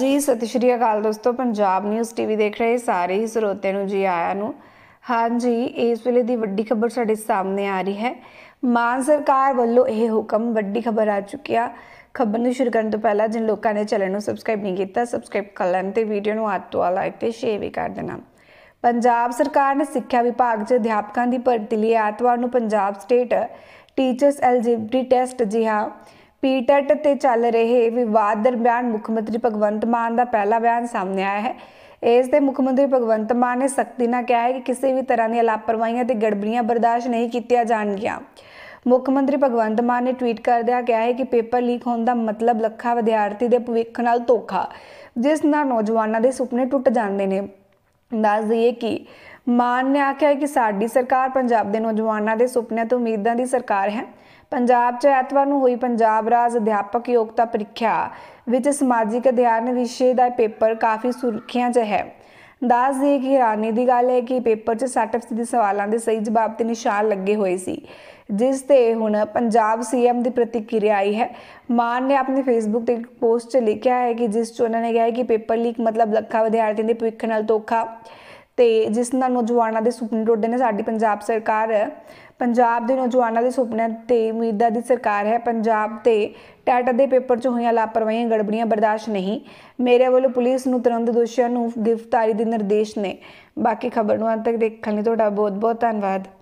ਜੀ ਸਤਿ ਸ਼੍ਰੀ ਅਕਾਲ ਦੋਸਤੋ ਪੰਜਾਬ ਨਿਊਜ਼ ਟੀਵੀ ਦੇਖ ਰਹੇ ਸਾਰੇ ਹੀ ਸਰੋਤਿਆਂ ਨੂੰ ਜੀ ਆਇਆਂ ਨੂੰ ਹਾਂਜੀ ਇਸ ਵੇਲੇ ਦੀ ਵੱਡੀ ਖਬਰ ਸਾਡੇ ਸਾਹਮਣੇ ਆ ਰਹੀ ਹੈ ਮਾਨ ਸਰਕਾਰ ਵੱਲੋਂ ਇਹ ਹੁਕਮ ਵੱਡੀ ਖਬਰ ਆ ਚੁੱਕਿਆ ਖਬਰ ਨੂੰ ਸ਼ੁਰੂ ਕਰਨ ਤੋਂ ਪਹਿਲਾਂ ਜਿਨ ਲੋਕਾਂ ਨੇ ਚੈਨਲ ਨੂੰ ਸਬਸਕ੍ਰਾਈਬ ਨਹੀਂ ਕੀਤਾ ਸਬਸਕ੍ਰਾਈਬ ਕਰ ਲੈਣ ਤੇ ਵੀਡੀਓ ਨੂੰ ਆਤ ਤੋਂ ਲਾਈਕ ਤੇ ਸ਼ੇਅਰ ਵੀ ਕਰ ਦੇਣਾ ਪੰਜਾਬ ਸਰਕਾਰ ਨੇ ਸਿੱਖਿਆ ਵਿਭਾਗ 'ਚ ਅਧਿਆਪਕਾਂ ਦੀ ਭਰਤੀ ਲਈ ਐਤਵਾਰ ਨੂੰ Punjab state teachers eligibility test ਜੀ ਹਾਂ ਪੀਟਟ ਤੇ ਚੱਲ ਰਹੇ ਵਿਵਾਦ ਦਰਮਿਆਨ ਮੁੱਖ ਮੰਤਰੀ ਭਗਵੰਤ ਮਾਨ ਦਾ ਪਹਿਲਾ ਬਿਆਨ ਸਾਹਮਣੇ ਆਇਆ ਹੈ ਇਸ ਦੇ ਮੁੱਖ ਮੰਤਰੀ ਭਗਵੰਤ ਮਾਨ ਨੇ ਸਖਤੀ ਨਾਲ ਕਿਹਾ ਹੈ ਕਿ ਕਿਸੇ ਵੀ ਤਰ੍ਹਾਂ ਦੀਆਂ ਲਾਪਰਵਾਹੀਆਂ ਤੇ ਗੜਬੜੀਆਂ ਬਰਦਾਸ਼ਤ ਨਹੀਂ ਕੀਤੀਆਂ ਜਾਣਗੀਆਂ ਮੁੱਖ ਮੰਤਰੀ ਭਗਵੰਤ ਮਾਨ ਨੇ ਟਵੀਟ ਕਰਦਿਆਂ ਕਿਹਾ ਹੈ ਕਿ ਪੇਪਰ ਲੀਕ ਹੋਣ ਦਾ ਮਤਲਬ ਲੱਖਾਂ ਵਿਦਿਆਰਥੀ ਦੇ ਭਵਿੱਖ ਨਾਲ ਧੋਖਾ ਜਿਸ ਨਾਲ ਨੌਜਵਾਨਾਂ ਦੇ ਸੁਪਨੇ ਟੁੱਟ ਜਾਂਦੇ ਨੇ ਦੱਸ ਦਈਏ ਕਿ ਮਾਨ ਨੇ ਆਖਿਆ ਕਿ ਸਾਡੀ ਸਰਕਾਰ ਪੰਜਾਬ ਦੇ ਨੌਜਵਾਨਾਂ ਦੇ ਸੁਪਨਿਆਂ ਤੇ ਉਮੀਦਾਂ ਦੀ ਸਰਕਾਰ ਹੈ ਪੰਜਾਬ 'ਚ ਐਤਵਾਰ ਨੂੰ ਹੋਈ ਪੰਜਾਬ ਰਾਜ ਅਧਿਆਪਕ ਯੋਗਤਾ ਪ੍ਰੀਖਿਆ ਵਿੱਚ ਸਮਾਜਿਕ ਅਧਿਆਨ ਵਿਸ਼ੇ ਦਾ ਪੇਪਰ ਕਾਫੀ ਸੁਰਖੀਆਂ 'ਚ ਹੈ ਦੱਸ ਦੇ ਕਿ ਹੈਰਾਨੀ ਦੀ ਗੱਲ ਹੈ ਕਿ ਪੇਪਰ 'ਚ 60% ਦੇ ਸਵਾਲਾਂ ਦੇ ਸਹੀ ਜਵਾਬ ਤੇ ਨਿਸ਼ਾਨ ਲੱਗੇ ਹੋਏ ਸੀ ਜਿਸ ਤੇ ਹੁਣ ਪੰਜਾਬ ਸੀਐਮ ਦੀ ਪ੍ਰਤੀਕਿਰਿਆ ਆਈ ਹੈ ਮਾਨ ਨੇ ਆਪਣੇ ਫੇਸਬੁੱਕ ਤੇ ਪੋਸਟ 'ਚ ਲਿਖਿਆ ਹੈ ਕਿ ਜਿਸ 'ਚ ਉਹਨਾਂ ਨੇ ਕਿਹਾ ਹੈ ਕਿ ਪੇਪਰ ਲੀਕ ਮਤਲਬ ਲੱਖਾਂ ਵਿਦਿਆਰਥੀਆਂ ਦੇ ਭਵਿੱਖ ਨਾਲ ਧੋਖਾ ਤੇ ਜਿਸ ਨਾਲ ਨੌਜਵਾਨਾਂ ਦੇ ਸੁਪਨੇ ਟੁੱਟਦੇ ਨੇ ਸਾਡੀ ਪੰਜਾਬ ਸਰਕਾਰ ਹੈ ਪੰਜਾਬ ਦੇ ਨੌਜਵਾਨਾਂ ਦੇ ਸੁਪਨੇ ਤੇ ਉਮੀਦਾਂ ਦੀ ਸਰਕਾਰ ਹੈ ਪੰਜਾਬ ਤੇ ਟੈਟ ਦੇ ਪੇਪਰ 'ਚ ਹੋਈਆਂ ਲਾਪਰਵਾਹੀਆਂ ਗੜਬੜੀਆਂ ਬਰਦਾਸ਼ਤ ਨਹੀਂ ਮੇਰੇ ਵੱਲੋਂ ਪੁਲਿਸ ਨੂੰ ਤੁਰੰਤ ਦੋਸ਼ੀਆਂ ਨੂੰ ਗ੍ਰਿਫਤਾਰੀ ਦੇ ਨਿਰਦੇਸ਼ ਨੇ ਬਾਕੀ ਖਬਰ ਨੂੰ ਅੰਤ ਤੱਕ ਦੇਖਣ ਲਈ ਤੁਹਾਡਾ ਬਹੁਤ ਬਹੁਤ ਧੰਨਵਾਦ